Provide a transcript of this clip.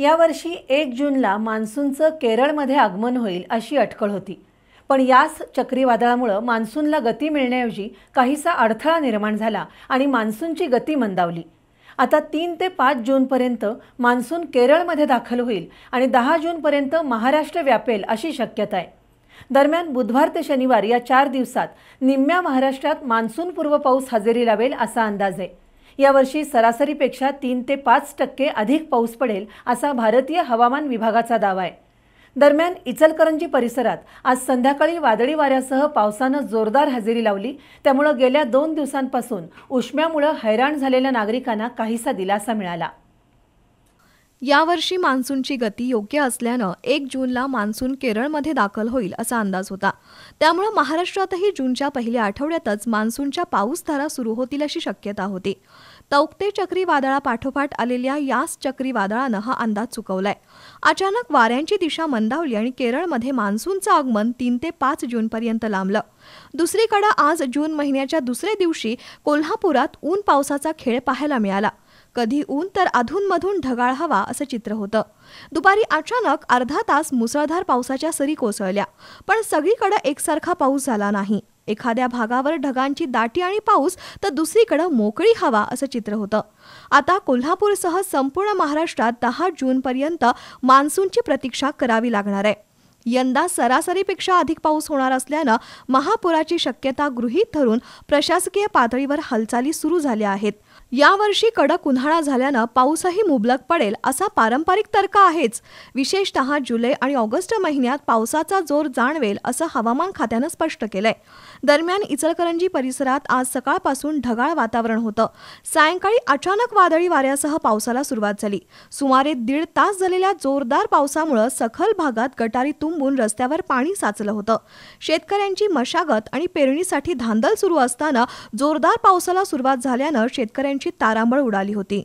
यावर्षी एक जूनला मान्सूनचं केरळमध्ये आगमन होईल अशी अटकळ होती पण याच चक्रीवादळामुळं मान्सूनला गती मिळण्याऐवजी काहीसा अडथळा निर्माण झाला आणि मान्सूनची गती मंदावली आता तीन ते पाच जूनपर्यंत मान्सून केरळमध्ये दाखल होईल आणि दहा जूनपर्यंत महाराष्ट्र व्यापेल अशी शक्यता आहे दरम्यान बुधवार ते शनिवार या चार दिवसात निम्म्या महाराष्ट्रात मान्सूनपूर्व पाऊस हजेरी लावेल असा अंदाज आहे यावर्षी सरासरीपेक्षा तीन ते पाच टक्के अधिक पाऊस पडेल असा भारतीय हवामान विभागाचा दावा आहे दरम्यान इचलकरंजी परिसरात आज संध्याकाळी वादळी वाऱ्यासह पावसानं जोरदार हजेरी लावली त्यामुळे गेल्या दोन दिवसांपासून उष्म्यामुळं हैराण झालेल्या नागरिकांना काहीसा दिलासा मिळाला यावर्षी मान्सूनची गती योग्य असल्यानं एक जूनला मान्सून केरळमध्ये दाखल होईल असा अंदाज होता त्यामुळे महाराष्ट्रातही जूनच्या पहिल्या आठवड्यातच मान्सूनच्या पाऊसधारा सुरू होतील अशी शक्यता होती तौक्ते पाठोपाठ आलेल्या याच चक्रीवादळानं हा अंदाज चुकवलाय अचानक वाऱ्यांची दिशा मंदावली आणि केरळमध्ये मान्सूनचं आगमन तीन ते पाच जूनपर्यंत लांबलं दुसरीकडे आज जून महिन्याच्या दुसऱ्या दिवशी कोल्हापुरात ऊन पावसाचा खेळ पाहायला मिळाला कधी ऊन तर अधूनमधून ढगाळ हवा असं चित्र होतं दुपारी अचानक अर्धा तास मुसळधार पावसाच्या सरी कोसळल्या पण सगळीकडे एकसारखा पाऊस झाला नाही एखाद्या भागावर ढगांची दाटी आणि पाऊस तर दुसरीकडं मोकळी हवा असं चित्र होतं आता कोल्हापूरसह संपूर्ण महाराष्ट्रात दहा जूनपर्यंत मान्सूनची प्रतीक्षा करावी लागणार आहे यंदा सरासरीपेक्षा अधिक पाऊस होणार असल्यानं महापुराची शक्यता गृहीत धरून प्रशासकीय पातळीवर हालचाली सुरू झाल्या आहेत यावर्षी कडक उन्हाळा झाल्यानं पाऊसही मुबलक पडेल असा पारंपरिक तर्क आहेच विशेषतः जुलै आणि ऑगस्ट महिन्यात पावसाचा जोर जाणवेल असं हवामान खात्यानं स्पष्ट केलंय दरम्यान इचलकरंजी परिसरात आज सकाळपासून ढगाळ वातावरण होतं सायंकाळी अचानक वादळी वाऱ्यासह पावसाला सुरुवात झाली सुमारे दीड तास झालेल्या जोरदार पावसामुळं सखल भागात गटारी तुंबून रस्त्यावर पाणी साचलं होतं शेतकऱ्यांची मशागत आणि पेरणीसाठी धांदल सुरू असताना जोरदार पावसाला सुरुवात झाल्यानं शेतकऱ्यांची ची तारांबळ उडाली होती